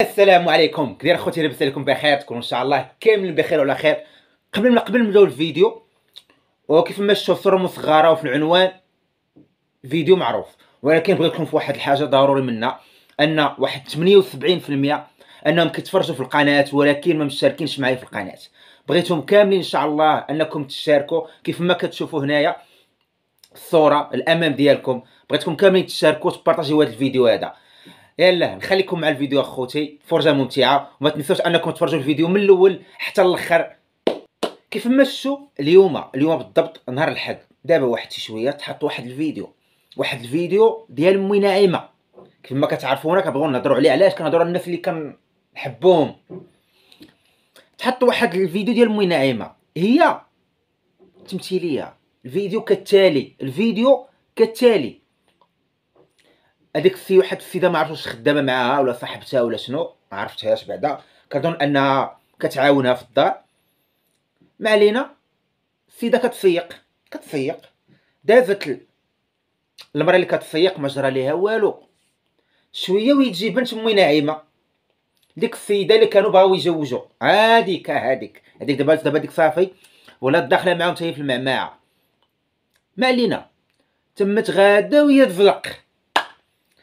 السلام عليكم كدير اخوتي لاباس عليكم بخير تكونوا ان شاء الله كاملين بخير وعلى خير قبل ما قبل نبداو الفيديو وكيف ما شفتوا الصوره مصغره وفي العنوان فيديو معروف ولكن بغيت لكم في واحد الحاجه ضروري منا ان واحد 78% انهم كيتفرجوا في القناه ولكن ما مشاركينش معايا في القناه بغيتهم كاملين ان شاء الله انكم تشاركوا كيف ما كتشوفوا هنايا الصوره الامام ديالكم بغيتكم كاملين تشاركوا وتبارطاجيو هذا الفيديو هذا يلا نخليكم مع الفيديو اخوتي فرجه ممتعه وما تنسوش انكم تفرجوا الفيديو من الاول حتى الاخر كيف ما شفتوا اليوم اليوم بالضبط نهار الحد دابا واحد شويه تحط واحد الفيديو واحد الفيديو ديال امي نعيمه كيف ما كتعرفونا كنبغيو نهضروا عليه علاش كنهضروا على الناس اللي كنحبهم تحط واحد الفيديو ديال امي نعيمه هي تمثيليه الفيديو كالتالي الفيديو كالتالي هذيك السي واحد السيده ما عرفتش خدامه معاها ولا صاحبتها ولا شنو ما عرفتهاش بعدا كظن انها كتعاونها في الدار ما علينا السيده كتسيق كتسيق دازت المراه اللي كتسيق ما جرى ليها والو شويه ويجي بنت امي نعيمه ديك السيده اللي كانوا بغاو يجوجوا هذيك هذيك هذيك دابا دابا ديك صافي ولا داخله معاهم تاهي في المعمعه ما علينا تمت غاده وهي تفلق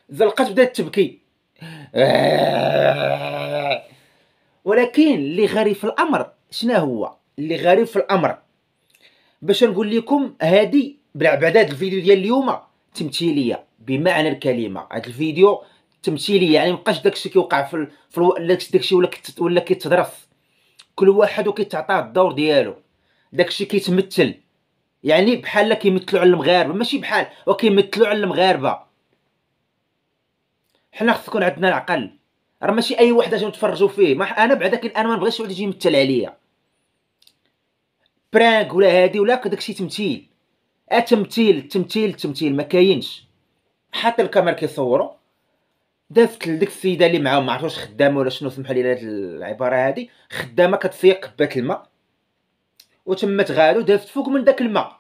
زلقات بدات تبكي ولكن اللي غريب في الامر شنو هو اللي غريب في الامر باش نقول لكم هادي بعد الفيديو ديال اليوم تمثيليه بمعنى الكلمه هذا الفيديو تمثيليه يعني مابقاش داكشي كيوقع في, في داكشي ولا ولا كيتدرس كل واحد وكيتعطاه الدور ديالو داكشي كيتمثل يعني بحال كيمثلوا على المغاربه ماشي بحال وكيمثلوا على المغاربه حنا خص تكون عندنا العقل راه ماشي اي واحد اجي نتفرجوا فيه ما انا بعدا كان انا ما نبغيش واحد يجي يمثل عليا برانك ولا هادي ولا داكشي تمثيل التمثيل أه التمثيل التمثيل ما كاينش حتى الكاميرا كيصوروا دازت لديك السيده اللي معاهم ما عرفتش خدامه ولا شنو سمحوا لي هاد العباره هادي خدامه كتسيق كبات الماء وتما تغادو دازت فوق من داك الماء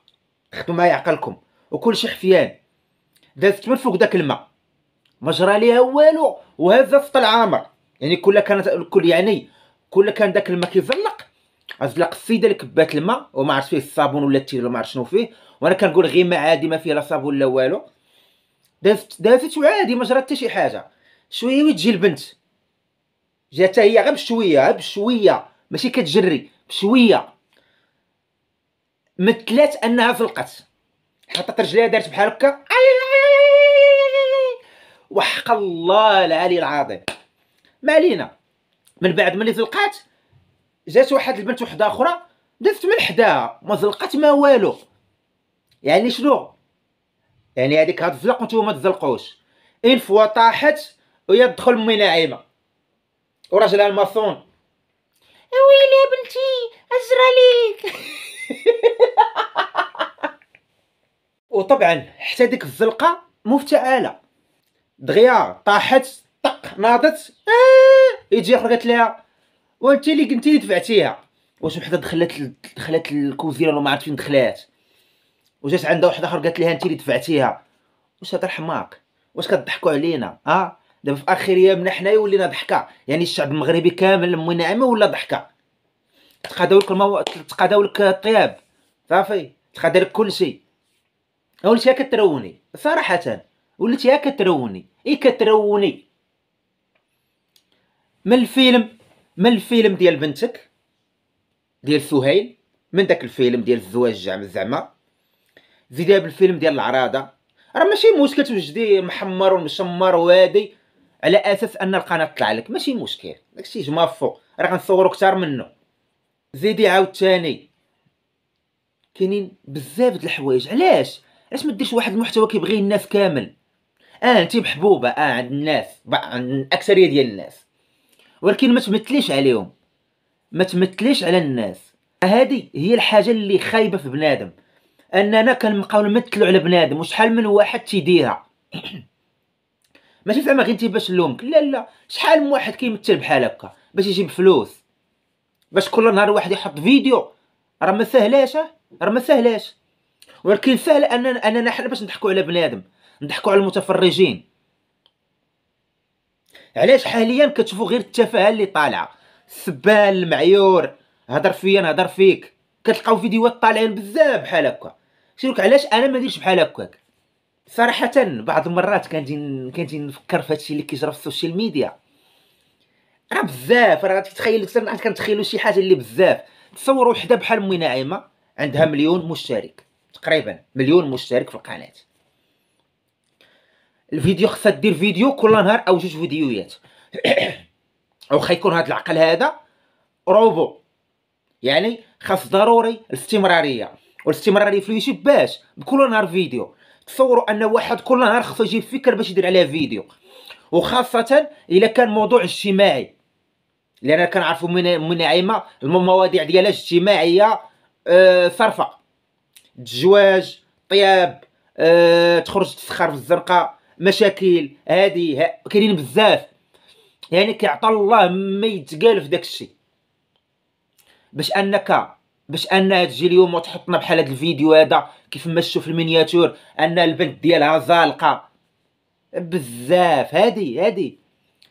خدوا معايا عقلكم وكلشي حفيان دازت من فوق داك الماء ما جرى ليها والو وهذا في العامر يعني كل كانت الكل يعني كل كان داك الماء كيزلق زلق السيده لكبات الماء وما عرفت فيه الصابون ولا التيل ولا ما عرفت شنو فيه وانا كنقول غير ما عادي ما فيه لا صابون لا والو دازت دازت وعادي ما جرى حتى شي حاجه شويه وتجي البنت جاتها هي غير بشويه غير بشويه ماشي كتجري بشويه مثلات انها فلقت حطت رجليها دارت بحال هكا وحق الله العلي العظيم ما علينا من بعد ملي زلقات جات واحد البنت وحده اخرى دفت من حداها ما زلقات ما والو يعني شنو يعني هذيك هاد الزلق وانتم ما تزلقوش ان فوا طاحت وهي تدخل امي ناعمه وراجلها الماسون ويلي يا بنتي اجرى ليك وطبعا حتى ديك الزلقه مفتعله دغيا طاحت طق ناضت آه، يجي اخر قالت لها وانت اللي كنتي اللي دفعتيها واش وحده دخلت دخلت الكوزينه ولا ما عرفت فين دخلات وجات عندها واحد اخر قالت لها انت اللي دفعتيها واش هضر حماق واش كضحكوا علينا ها آه، دابا في اخر ايامنا حنايا ولينا ضحكه يعني الشعب المغربي كامل مو عامه ولا ضحكه تقاداو لك المو... تقاداو لك الطياب صافي تقادا لك كلشي اول شيء كتروني صراحه قلت يا كتروني اي كتروني من الفيلم من الفيلم ديال بنتك ديال سهيل من داك الفيلم ديال الزواج زعما زيدها بالفيلم ديال العراضه راه ماشي مشكل توجدي محمر ومشمر وهادي على اساس ان القناه تطلع لك ماشي مشكل داكشي فوق راه غنصورو كثار منه زيدي عاوتاني كاينين بزاف د الحوايج علاش علاش ما ديرش واحد المحتوى كيبغيه الناس كامل اه انت محبوبه اه عند الناس عند الاكثريه ديال الناس ولكن ما تمثليش عليهم ما تمثليش على الناس هذه هي الحاجه اللي خايبه في بنادم اننا كنبقاو نمثلوا على بنادم وشحال من واحد تيديرها ماشي زعما غير انت باش نلومك لا لا شحال من واحد كيمثل بحال هكا باش يجيب فلوس باش كل نهار واحد يحط فيديو راه ما سهلاش راه ما سهلاش ولكن سهل اننا اننا حنا باش نضحكوا على بنادم نضحكوا على المتفرجين علاش حاليا كتشوفوا غير التفاهه اللي طالعه سبال المعيور هضر فيا نهضر فيك كتلقاو فيديوهات طالعين بزاف بحال هكا سيرك علاش انا ما نديرش بحال هكاك صراحه بعض المرات كنجي كنجي نفكر في هادشي اللي كيجرى في السوشيال ميديا راه بزاف راه تخيل كنتخيلوا شي حاجه اللي بزاف تصوروا وحده بحال امي نعيمه عندها مليون مشترك تقريبا مليون مشترك في القناه الفيديو خصها دير فيديو كل نهار او جوج فيديوهات واخا يكون هذا العقل هذا روبو يعني خاص ضروري الاستمراريه والاستمراريه في اليوتيوب باش بكل نهار فيديو تصوروا ان واحد كل نهار خصو يجيب فكر باش يدير عليها فيديو وخاصه الا كان موضوع اجتماعي لان كنعرفوا من من المواضيع ديالها اجتماعيه أه صرفه الزواج طياب أه تخرج تسخر في الزنقه مشاكل هذه كاينين بزاف يعني كيعطى الله ما يتقال في داك الشيء باش انك باش انها تجي اليوم وتحطنا بحال هذا الفيديو هذا كيف ما تشوف المينياتور ان البنت ديالها زالقه بزاف هادي هادي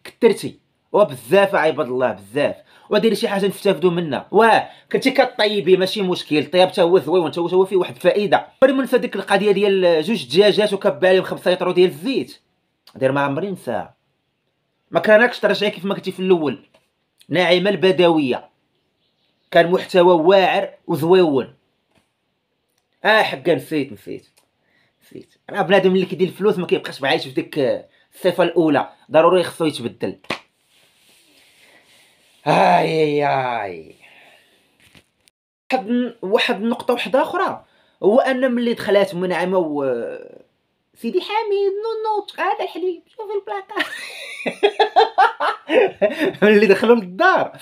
كثرتي وبزاف عباد الله بزاف ودير شي حاجه نستافدوا منها واه كنتي كطيبي ماشي مشكل الطياب حتى هو زوين وانت هو فيه واحد الفائده قبل منسى ديك القضيه ديال جوج دجاجات وكب عليهم 5 لتر ديال الزيت دير ما عمري نساها ما كانكش ترجعي كيف ما كنتي في الاول ناعمه البدويه كان محتوى واعر وزويون اه حقا نسيت نسيت نسيت راه بنادم اللي كيدير الفلوس ما كيبقاش معايش في ديك الصفه الاولى ضروري خصو يتبدل اي اي اي واحد واحد النقطه واحده اخرى هو ان ملي دخلات منعمه و سيدي حميد نو نو هذا الحليب شوف البلاكار ملي دخلوا للدار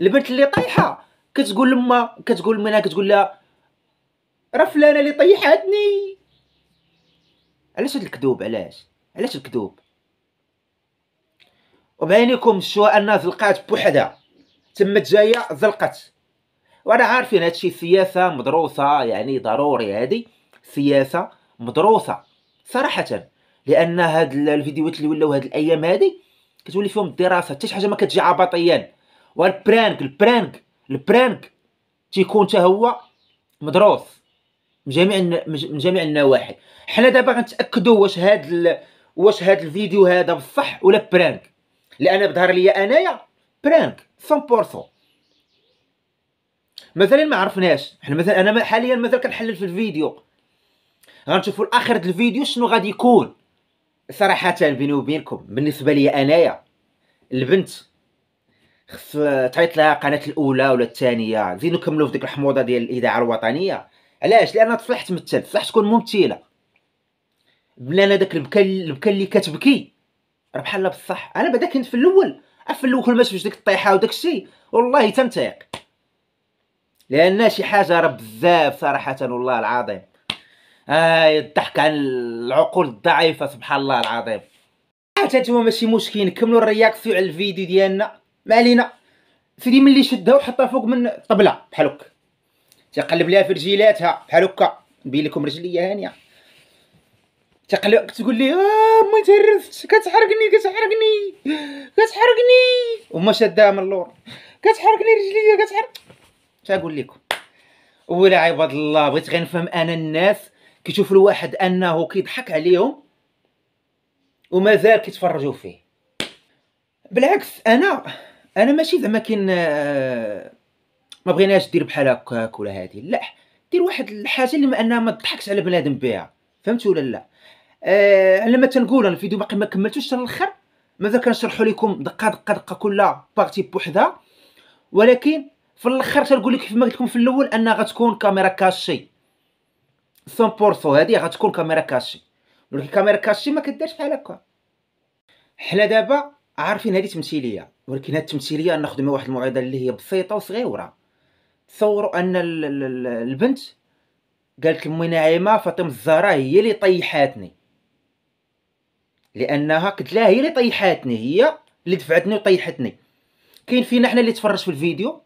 البنت اللي طايحه كتقول لما كتقول لمنها كتقول لها راه فلانه اللي طيحتني علاش هاد الكذوب علاش علاش الكذوب وبينكم شو انها زلقات بوحدها تمت جايه زلقت وانا عارفين هادشي سياسه مدروسه يعني ضروري هادي سياسه مدروسه صراحه لان هاد الفيديوهات اللي ولاو هاد الايام هادي كتولي فيهم الدراسه حتى شي حاجه ما كتجي عبطيا والبرانك البرانك البرانك تيكون حتى هو مدروس من جميع من جميع النواحي حنا دابا غنتاكدوا واش هاد واش هاد الفيديو هذا بصح ولا برانك لان بظهر ليا انايا برانك 100% مثلا ما عرفناش حنا مثلا انا حاليا مثلا كنحلل في الفيديو غنشوفوا الاخر ديال الفيديو شنو غادي يكون صراحه بيني وبينكم بالنسبه لي انايا البنت خص تعيط لها قناه الاولى ولا الثانيه زيدو كملوا في ديك الحموضه ديال الاذاعه الوطنيه علاش لان تصلح تمثل تصلح تكون ممثله بلا داك البكا البكا اللي كتبكي راه بحال بصح انا بعدا كنت في الاول أه، في الاول ما شفت ديك الطيحه وداك الشيء والله تنتيق لان شي حاجه راه بزاف صراحه والله العظيم آه الضحك عن العقول الضعيفه سبحان الله العظيم حتى انتما ماشي مشكل كملوا الرياكسيو على الفيديو ديالنا ما علينا سيدي ملي شدها وحطها فوق من الطبله بحال هكا تيقلب ليها في رجيلاتها بحال هكا نبين لكم رجليه هانيه تقلق تقول لي اه ما تهرفت كتحرقني كتحرقني كتحرقني وما شادها من اللور كتحرقني رجليا كتحرق تقول لكم ولا عباد الله بغيت غير نفهم انا الناس كيشوف الواحد انه كيضحك عليهم ومازال كيتفرجوا فيه بالعكس انا انا ماشي زعما كاين آه، ما بغيناش دير بحال هكاك ولا هادي لا دير واحد الحاجه اللي ما انها ما تضحكش على بنادم بها فهمت ولا لا آه لما تنقول انا الفيديو باقي ما كملتوش حتى الاخر ماذا كنشرحوا لكم دقه دقه دقه كل بارتي بوحدها ولكن في الاخر تنقول لك كيفما قلت لكم في الاول انها غتكون كاميرا كاشي 100% هذه غتكون كاميرا كاشي ولكن كاميرا كاشي ما كديرش بحال هكا حنا دابا عارفين هذه تمثيليه ولكن هذه التمثيليه ناخذ من واحد الموعظه اللي هي بسيطه وصغيره تصوروا ان البنت قالت لامي نعيمه فاطمه الزهراء هي اللي طيحاتني لانها قلت لها هي اللي طيحاتني هي اللي دفعتني وطيحتني كاين فينا حنا اللي تفرج في الفيديو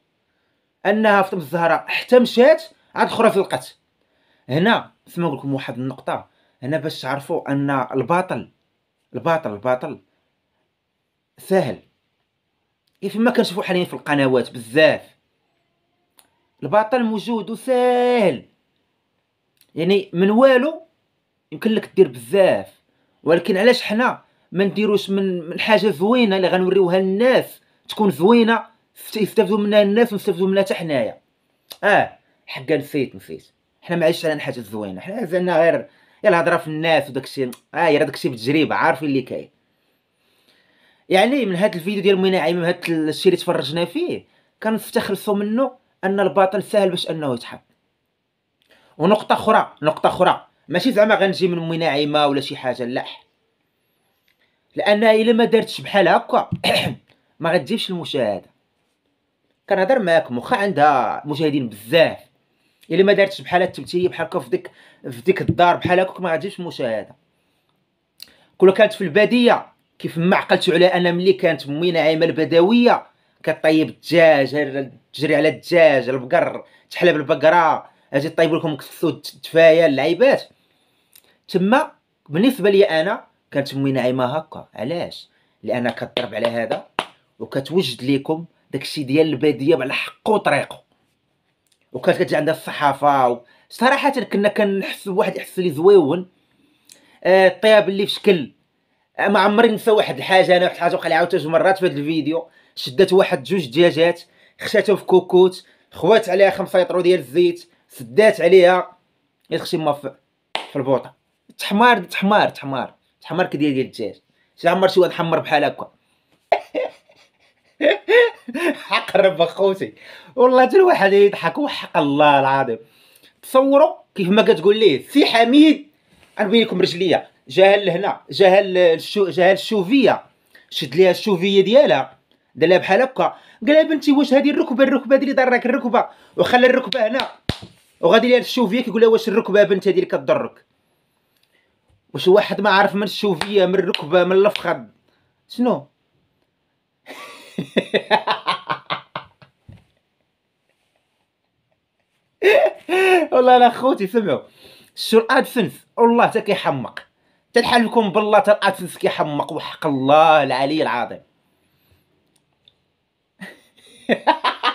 انها في الزهره حتى مشات عاد اخرى فلقت هنا سما نقول لكم واحد النقطه هنا باش تعرفوا ان الباطل الباطل الباطل سهل كيف إيه ما كنشوفوا حاليا في القنوات بزاف الباطل موجود وسهل يعني من والو يمكن لك دير بزاف ولكن علاش حنا ما نديروش من من حاجه زوينه اللي غنوريوها للناس تكون زوينه يستافدوا منها الناس ونستافدوا منها حتى حنايا اه حقا نسيت نسيت حنا ما عايش على حاجه زوينه حنا عزلنا غير يا الهضره في الناس وداك الشيء اه يا داك الشيء بالتجربه عارفين اللي كاين يعني من هذا الفيديو ديال منى عيم من هذا الشيء اللي تفرجنا فيه كنستخلصوا منه ان الباطل سهل باش انه يتحب ونقطه اخرى نقطه اخرى ماشي زعما غنجي من امي ناعمه ولا شي حاجه لا لانها الا ما درتش بحال هكا ما غتجيبش المشاهده كنهضر معاك واخا عندها مشاهدين بزاف الا ما درتش بحال التمثيليه بحال هكا في ديك في ديك الدار بحال هكا ما غتجيبش المشاهده كل كانت في الباديه كيف ما عقلت على انا ملي كانت امي ناعمه البدويه كطيب الدجاج تجري على الدجاج البقر تحلب البقره اجي طيب لكم كسو تفايا اللعيبات تما بالنسبه ليا انا كانت امي ناعمه هكا علاش لان كضرب على هذا وكتوجد لكم داكشي ديال الباديه على حقه وطريقه وكانت كتجي عندها الصحافه و... صراحه كنا كنحس بواحد الاحساس اللي زويون آه الطياب اللي في شكل آه ما عمري نسى واحد الحاجه انا واحد الحاجه وخلي عاوتاني جوج مرات في هذا الفيديو شدات واحد جوج دجاجات خشاتهم في كوكوت خوات عليها خمسة يطرو ديال الزيت سدات عليها يا اختي ما في البوطه تحمار تحمار تحمار تحمار كدير ديال الدجاج عمر شي واحد حمر بحال هكا حق الرب اخوتي والله حتى الواحد يضحك وحق الله العظيم تصوروا كيف ما كتقول ليه سي حميد غنبين لكم رجليا جاها لهنا جاها الشو الشوفيه شد ليها الشوفيه ديالها دار لها بحال هكا قال لها بنتي واش هذه الركبه الركبه اللي ضرك الركبه وخلى الركبه هنا وغادي ليها الشوفيه كيقول لها واش الركبه بنتي هذه اللي كضرك واش واحد ما عارف من الشوفيه من الركبه من الفخد شنو والله انا خوتي سمعوا الشرقه تسنس والله تا كيحمق تنحل لكم بالله تا الاتنس كيحمق وحق الله العلي العظيم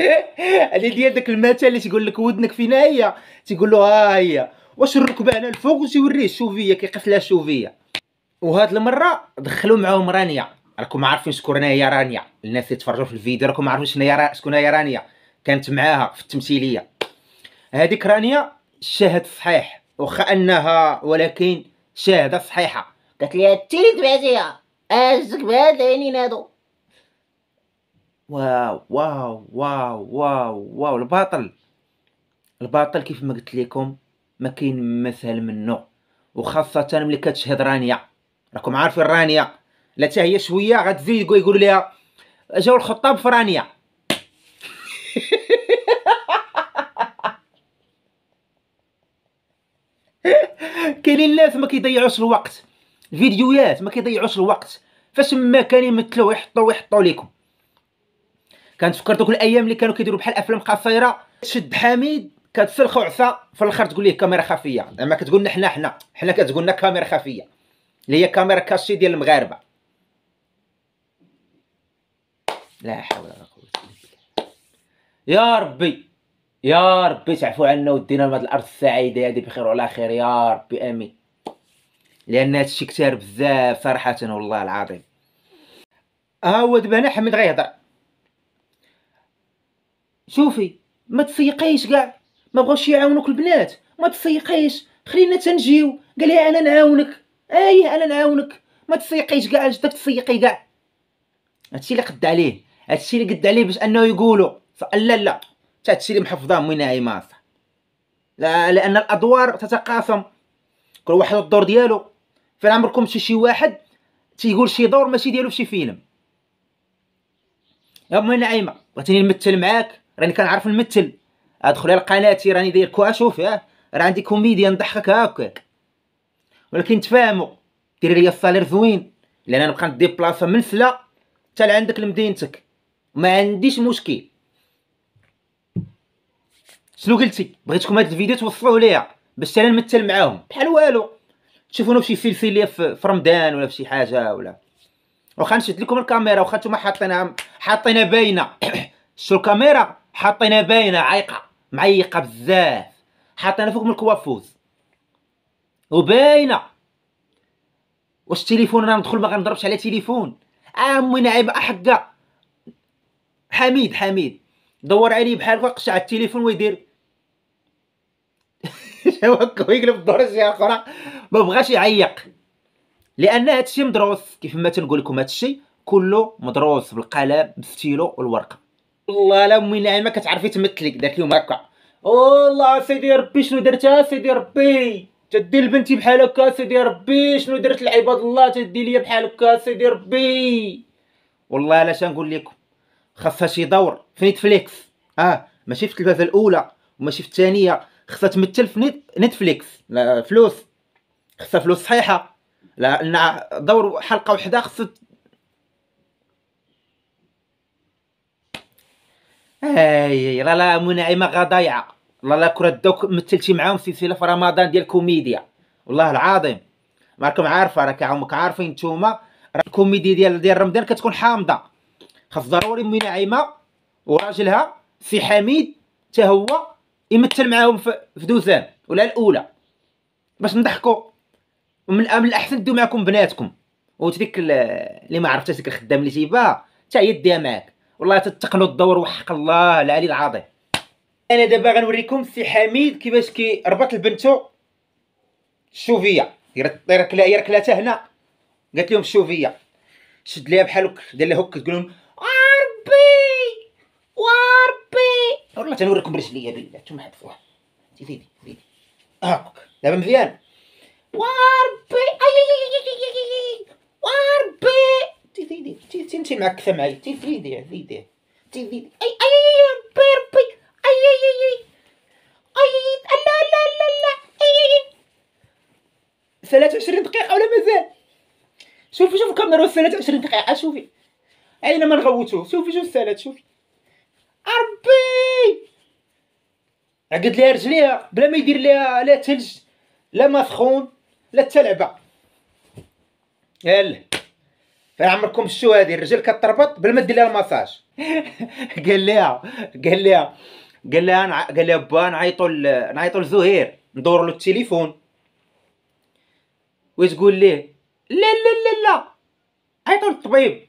علي ديال داك المثل اللي تيقول لك ودنك فينا هي تيقول له ها هي واش الركبه هنا الفوق وتيوريه الشوفيه كيقيس لها الشوفيه وهاد المره دخلوا معاهم رانيا راكم عارفين شكون هي رانيا الناس اللي تفرجوا في الفيديو راكم عارفين شنو هي شكون هي رانيا كانت معاها في التمثيليه هذيك رانيا شاهد صحيح واخا انها ولكن شاهده صحيحه قالت لي تيلي تبعتيها اجزك بهاد العينين هادو واو واو واو واو واو الباطل الباطل كيف ما قلت لكم ما كاين مثل منه وخاصه ملي كتشهد رانيا راكم عارفين رانيا لا حتى هي شويه غتزيد يقولوا لها جاو الخطاب في رانيا كاينين الناس ما كيضيعوش الوقت الفيديوهات ما كيضيعوش الوقت فاش ما كان يمثلوا يحطوا يحطوا لكم كنتفكر دوك الايام اللي كانوا كيديروا بحال افلام قصيره تشد حميد كتسلخ عصا في الاخر تقول ليه كاميرا خفيه زعما كتقول لنا حنا حنا حنا كتقول لنا كاميرا خفيه اللي هي كاميرا كاشي ديال المغاربه لا حول ولا قوه الا بالله يا ربي يا ربي تعفو عنا ودينا لهاد الارض السعيده هادي بخير وعلى خير يا ربي امين لان هادشي كثار بزاف صراحه والله العظيم ها هو دابا حميد غيهضر شوفي ما تفيقيش كاع ما بغاوش يعاونوك البنات ما تفيقيش خلينا تنجيو قال لها انا نعاونك ايه انا نعاونك ما تفيقيش كاع جدك تفيقي كاع هادشي اللي قد عليه هادشي اللي قد عليه باش انه يقولوا لا لا حتى هادشي اللي محفظه من عيماص لا لان الادوار تتقاسم كل واحد الدور ديالو فين عمركم شي شي واحد تيقول شي دور ماشي ديالو في شي فيلم يا امي نايمه بغيتيني نمثل معاك راني كنعرف نمثل على لقناتي راني داير كواشو فيها آه، راه عندي كوميديا نضحكك هكاك ولكن تفاهموا ديري لي الصالير زوين لان انا نبقى بلاصه من سلا حتى لعندك لمدينتك ما عنديش مشكل شنو قلتي بغيتكم هاد الفيديو توصلوه ليا باش انا نمثل معاهم بحال والو تشوفونا فشي سلسله في رمضان ولا فشي حاجه ولا واخا نشد لكم الكاميرا واخا نتوما حاطينها حاطينها باينه شتو الكاميرا حاطينها باينه عايقه معيقه بزاف حاطينها فوق من الكوافوز وباينه واش التليفون راه ندخل ما غنضربش على تليفون امي نعيب احقا حميد حميد دور عليه بحال هكا قشع التليفون ويدير جاو ويقلب الدور شي اخرى ما بغاش يعيق لان هادشي مدروس كيف ما تنقول لكم هادشي كله مدروس بالقلم بالستيلو والورقه والله لا امي نعيمه كتعرفي تمثلك داك اليوم هكا والله سيدي ربي شنو درتها سيدي ربي تدي لبنتي بحال هكا سيدي ربي شنو درت لعباد الله تدي ليا بحال هكا سيدي ربي والله علاش نقول لكم خاصها شي دور في نتفليكس اه ماشي في التلفازه الاولى وماشي في الثانيه خاصها تمثل في نتفليكس لا فلوس خاصها فلوس صحيحه لا دور حلقه وحده خاصها هاي لا لا منعمه غضايعه لا لا كره دوك مثلتي معاهم في سلسله رمضان ديال كوميديا والله العظيم ما راكم عارفه راك عمك عارفين نتوما الكوميديا ديال ديال رمضان كتكون حامضه خاص ضروري منعمه وراجلها سي حميد حتى هو يمثل معاهم في دوزان ولا الاولى باش نضحكوا من الاحسن ديو معكم بناتكم وديك اللي ما عرفتش ديك الخدام اللي جيبها حتى هي ديها معاك والله تتقنوا الدور وحق الله العلي العظيم انا دابا غنوريكم سي حميد كيفاش كيربط لبنتو الشوفيه هي يركلاتها هنا قالت لهم الشوفيه شد ليها بحال هكا دار لها هكا تقول لهم ربي وربي والله تنوريكم رجليا بالله نتوما حبسوها زيدي زيدي هاك دابا مزيان وربي اي اي اي اي اي ا تي تيمشي معاك معايا تيفيدي فيدي تيفيدي اي اي اي ربي ربي اي اي اي اي اي لا لا لا لا اي اي 23 دقيقة ولا مازال شوفي شوفي الكاميرا 23 دقيقة شوفي اين ما نغوتوه شوفي شوفي السالات شوفي اربي عقد ليها رجليها بلا ما يدير ليها لا تلج لا سخون لا تلعبه يلا عمركم الشو هذه الرجل كتربط بل ما دير المساج قال لها قال لها قال لها قال لها با نعيطوا نعيطوا لزهير ندور له التليفون وتقول ليه لا لا لا لا عيطوا للطبيب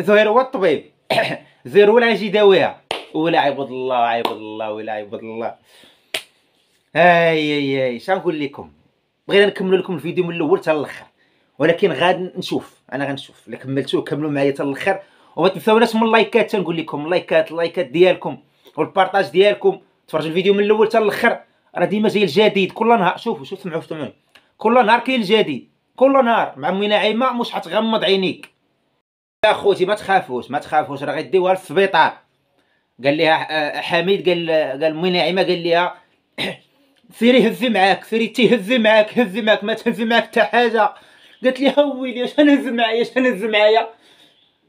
زهير هو الطبيب زهير هو اللي غيجي يداويها ولا عبد الله عبد الله ولا عبد الله اي اي اي شنو نقول لكم بغينا نكمل لكم الفيديو من الاول حتى الاخر ولكن غادي نشوف انا غنشوف الا كملتوه كملوا معايا حتى الاخر وما تنساوناش من اللايكات تنقول لكم اللايكات اللايكات ديالكم والبارطاج ديالكم تفرجوا الفيديو من الاول حتى الاخر راه ديما جاي الجديد كل نهار شوفوا شوفوا سمعوا سمعوا كل نهار كاين الجديد كل نهار مع مي نعيمه مش حتغمض عينيك يا خوتي ما تخافوش ما تخافوش راه غيديوها للسبيطار قال لها آه، حميد قال قال مينا نعيمه قال لها سيري هزي معاك سيري تهزي معاك هزي معاك ما تهزي معاك حتى حاجه قالت لي ويلي اش نهز معايا اش نهز معايا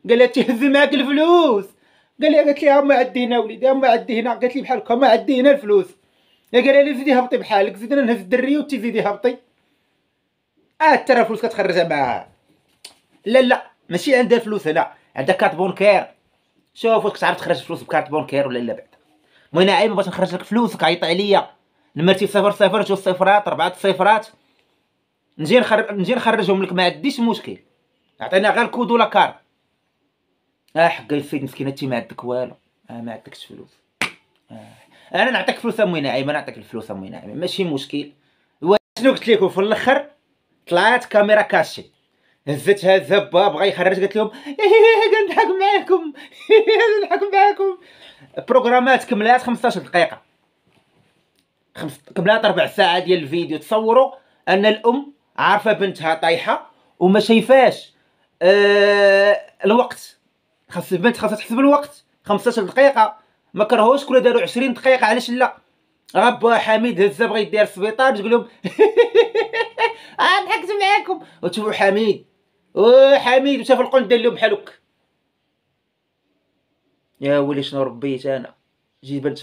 قالت لي تهز معاك الفلوس قال لي قالت لي ما عندي هنا وليدي ما عندي هنا قالت لي بحال هكا ما عندي هنا الفلوس قال لي زيدي هبطي بحالك زيد انا نهز الدريه وانت زيدي هبطي اه حتى راه فلوس كتخرجها معاها لا لا ماشي عندها فلوس هنا عندها كارت بونكير شوف واش كتعرف تخرج فلوس بكارت بونكير ولا لا بعد المهم عيب باش نخرج لك فلوسك عيط عليا نمرتي صفر صفر جوج صفرات ربعة صفرات نجي نخرج نجي نخرجهم لك ما عنديش مشكل عطينا غير الكود ولا كار اه حق الفيد مسكين انت ما عندك والو اه ما عندكش فلوس آه. انا نعطيك فلوس امي نعيمه نعطيك الفلوس امي نعيمه ماشي مشكل شنو قلت لكم في الاخر طلعت كاميرا كاشي هزتها الزبا بغا يخرج قالت لهم إيه، نضحك معاكم نضحك معاكم بروغرامات كملات 15 دقيقه خمس... كملات ربع ساعه ديال الفيديو تصوروا ان الام عارفه بنتها طايحه وما شايفاش آه الوقت خاص البنت خاصها تحسب الوقت 15 دقيقه ما كرهوش كل داروا 20 دقيقه علاش لا غبا حميد هزه بغى يدير السبيطار تقول لهم اه ضحكت معاكم وتشوفوا حميد او حميد وشاف القنت دار لهم بحال هكا يا ولي شنو ربيت انا جي بنت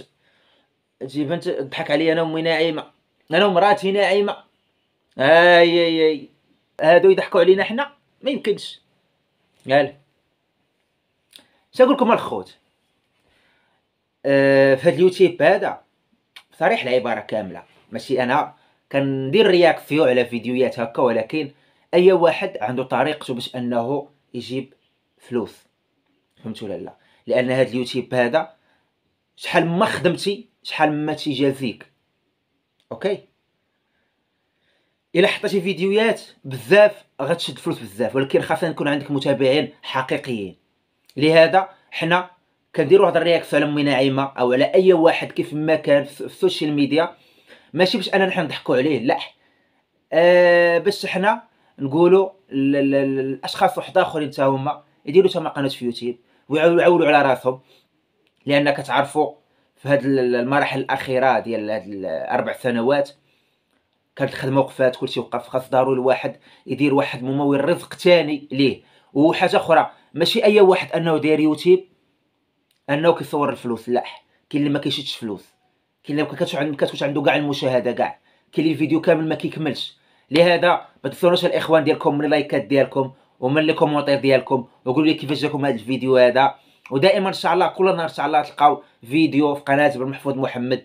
جي بنت ضحك عليا انا امي ناعمه انا ومراتي ناعمه اي اي اي هادو يضحكوا علينا حنا ما يمكنش قال شنقول لكم الخوت آه، في هاد اليوتيوب هذا صريح العباره كامله ماشي انا كندير رياك فيو على فيديوهات هكا ولكن اي واحد عنده طريقته باش انه يجيب فلوس فهمت ولا لا لان هاد اليوتيوب هذا شحال ما خدمتي شحال ما تيجازيك اوكي الا حطيتي فيديوهات بزاف غتشد فلوس بزاف ولكن خاصنا نكون عندك متابعين حقيقيين لهذا حنا كنديروا هاد الرياكس على امي نعيمه او على اي واحد كيف ما كان في السوشيال ميديا ماشي باش انا نحن نضحكوا عليه لا آه باش حنا نقولوا الاشخاص واحد اخرين حتى هما يديروا حتى قناه في يوتيوب ويعولوا على راسهم لان كتعرفوا في هاد المراحل الاخيره ديال هاد الاربع سنوات كانت الخدمه وقفات كلشي وقف خاص ضروري الواحد يدير واحد ممول رزق ثاني ليه وحاجه اخرى ماشي اي واحد انه داير يوتيوب انه كيصور الفلوس لا كاين اللي ما كيشدش فلوس كاين اللي ما كتكونش عنده عنده كاع المشاهده كاع كاين اللي الفيديو كامل ما كيكملش لهذا ما تنسوناش الاخوان ديالكم من اللايكات ديالكم ومن لي كومونتير ديالكم وقولوا لي كيفاش جاكم هذا الفيديو هذا ودائما ان شاء الله كل نهار ان شاء الله تلقاو فيديو في قناه بن محمد